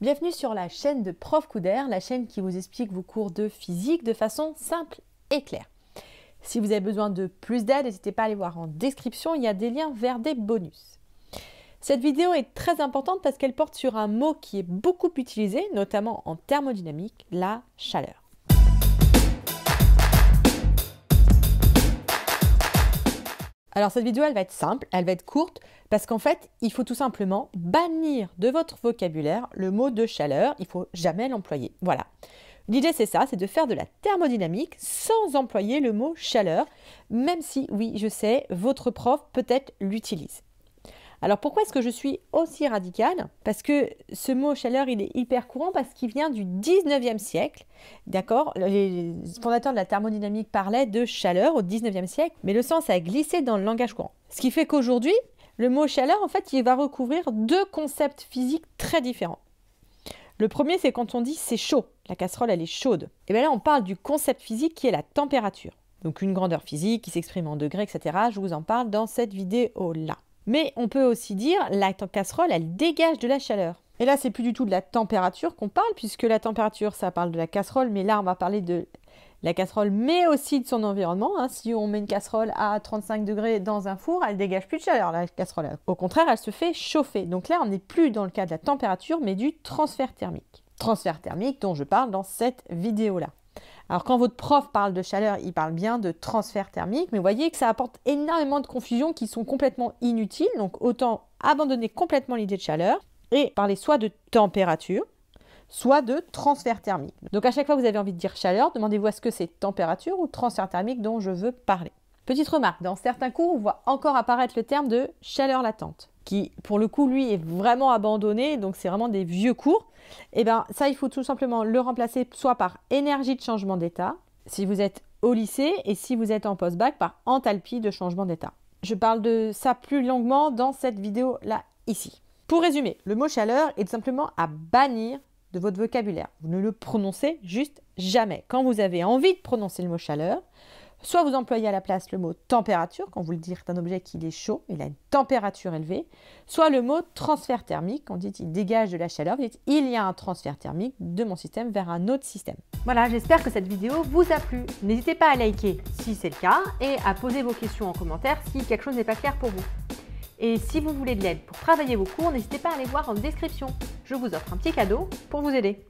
Bienvenue sur la chaîne de Prof Couder, la chaîne qui vous explique vos cours de physique de façon simple et claire. Si vous avez besoin de plus d'aide, n'hésitez pas à aller voir en description, il y a des liens vers des bonus. Cette vidéo est très importante parce qu'elle porte sur un mot qui est beaucoup utilisé, notamment en thermodynamique, la chaleur. Alors cette vidéo, elle va être simple, elle va être courte, parce qu'en fait, il faut tout simplement bannir de votre vocabulaire le mot de chaleur, il ne faut jamais l'employer. Voilà. L'idée, c'est ça, c'est de faire de la thermodynamique sans employer le mot chaleur, même si, oui, je sais, votre prof peut-être l'utilise. Alors pourquoi est-ce que je suis aussi radicale Parce que ce mot chaleur, il est hyper courant parce qu'il vient du 19e siècle. D'accord Les fondateurs de la thermodynamique parlaient de chaleur au 19e siècle, mais le sens a glissé dans le langage courant. Ce qui fait qu'aujourd'hui, le mot chaleur, en fait, il va recouvrir deux concepts physiques très différents. Le premier, c'est quand on dit c'est chaud, la casserole, elle est chaude. Et eh bien là, on parle du concept physique qui est la température. Donc une grandeur physique qui s'exprime en degrés, etc. Je vous en parle dans cette vidéo-là. Mais on peut aussi dire la casserole, elle dégage de la chaleur. Et là, c'est plus du tout de la température qu'on parle, puisque la température, ça parle de la casserole, mais là, on va parler de la casserole, mais aussi de son environnement. Hein. Si on met une casserole à 35 degrés dans un four, elle dégage plus de chaleur, la casserole. Au contraire, elle se fait chauffer. Donc là, on n'est plus dans le cas de la température, mais du transfert thermique. Transfert thermique dont je parle dans cette vidéo-là. Alors quand votre prof parle de chaleur, il parle bien de transfert thermique, mais vous voyez que ça apporte énormément de confusions qui sont complètement inutiles, donc autant abandonner complètement l'idée de chaleur et parler soit de température, soit de transfert thermique. Donc à chaque fois que vous avez envie de dire chaleur, demandez-vous est ce que c'est température ou transfert thermique dont je veux parler. Petite remarque, dans certains cours, on voit encore apparaître le terme de chaleur latente qui pour le coup lui est vraiment abandonné, donc c'est vraiment des vieux cours, et eh ben ça il faut tout simplement le remplacer soit par énergie de changement d'état, si vous êtes au lycée, et si vous êtes en post-bac, par enthalpie de changement d'état. Je parle de ça plus longuement dans cette vidéo là ici. Pour résumer, le mot chaleur est tout simplement à bannir de votre vocabulaire. Vous ne le prononcez juste jamais. Quand vous avez envie de prononcer le mot chaleur, Soit vous employez à la place le mot température, quand vous le dites d'un objet qu'il est chaud, il a une température élevée, soit le mot transfert thermique, quand vous dites il dégage de la chaleur, vous dites il y a un transfert thermique de mon système vers un autre système. Voilà, j'espère que cette vidéo vous a plu. N'hésitez pas à liker si c'est le cas et à poser vos questions en commentaire si quelque chose n'est pas clair pour vous. Et si vous voulez de l'aide pour travailler vos cours, n'hésitez pas à aller voir en description. Je vous offre un petit cadeau pour vous aider.